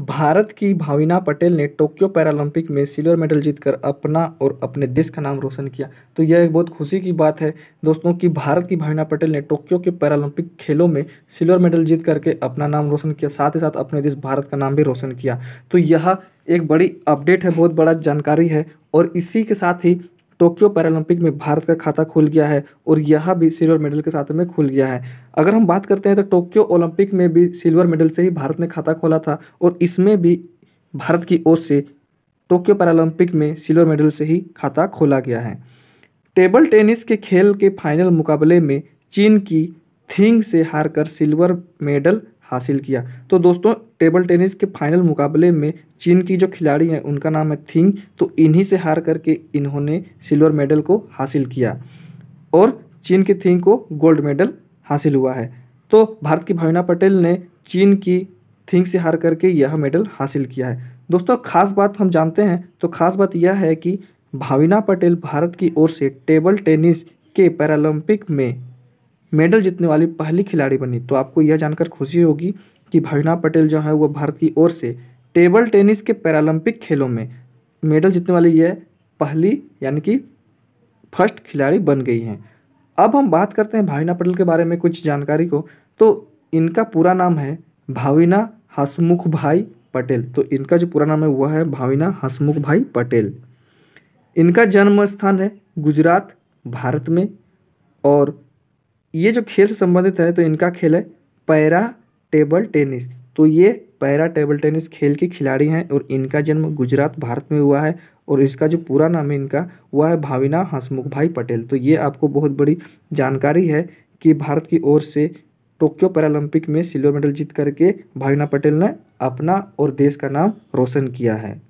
भारत की भाविना पटेल ने Tokyo Paralympic में सिल्वर मेडल जीतकर अपना और अपने देश का नाम रोशन किया तो यह एक बहुत खुशी की बात है दोस्तों कि भारत की भाविना पटेल ने टोक्यो के पैरालंपिक खेलों में सिल्वर मेडल जीत करके अपना नाम रोशन किया साथ ही साथ अपने देश भारत का नाम भी रोशन किया तो यह एक बड़ी अपडेट है बहुत बड़ा जानकारी है और इसी के साथ ही टोक्यो पैरालंपिक में भारत का खाता खुल गया है और यह भी सिल्वर मेडल के साथ में खुल गया है अगर हम बात करते हैं तो टोक्यो ओलंपिक में भी सिल्वर मेडल से ही भारत ने खाता खोला था और इसमें भी भारत की ओर से टोक्यो पैरालंपिक में सिल्वर मेडल से ही खाता खोला गया है टेबल टेनिस के खेल के फाइनल मुकाबले में चीन की थिंग से हारकर सिल्वर मेडल हासिल किया तो दोस्तों टेबल टेनिस के फाइनल मुकाबले में चीन की जो खिलाड़ी हैं उनका नाम है थिंग तो इन्हीं से हार करके इन्होंने सिल्वर मेडल को हासिल किया और चीन की थिंग को गोल्ड मेडल हासिल हुआ है तो भारत की भावना पटेल ने चीन की थिंग से हार करके यह मेडल हासिल किया है दोस्तों खास बात हम जानते हैं तो खास बात यह है कि भाविना पटेल भारत की ओर से टेबल टेनिस के पैरालंपिक में मेडल जीतने वाली पहली खिलाड़ी बनी तो आपको यह जानकर खुशी होगी कि भजना पटेल जो है वह भारत की ओर से टेबल टेनिस के पैरालंपिक खेलों में मेडल जीतने वाली यह पहली यानी कि फर्स्ट खिलाड़ी बन गई हैं अब हम बात करते हैं भाविना पटेल के बारे में कुछ जानकारी को तो इनका पूरा नाम है भाविना हसमुख भाई पटेल तो इनका जो पूरा नाम है वह है भाविना हसमुख भाई पटेल इनका जन्म स्थान है गुजरात भारत में और ये जो खेल से संबंधित है तो इनका खेल है पैरा टेबल टेनिस तो ये पैरा टेबल टेनिस खेल के खिलाड़ी हैं और इनका जन्म गुजरात भारत में हुआ है और इसका जो पूरा नाम है इनका वह है भाविना हंसमुख भाई पटेल तो ये आपको बहुत बड़ी जानकारी है कि भारत की ओर से टोक्यो पैरालंपिक में सिल्वर मेडल जीत करके भाविना पटेल ने अपना और देश का नाम रोशन किया है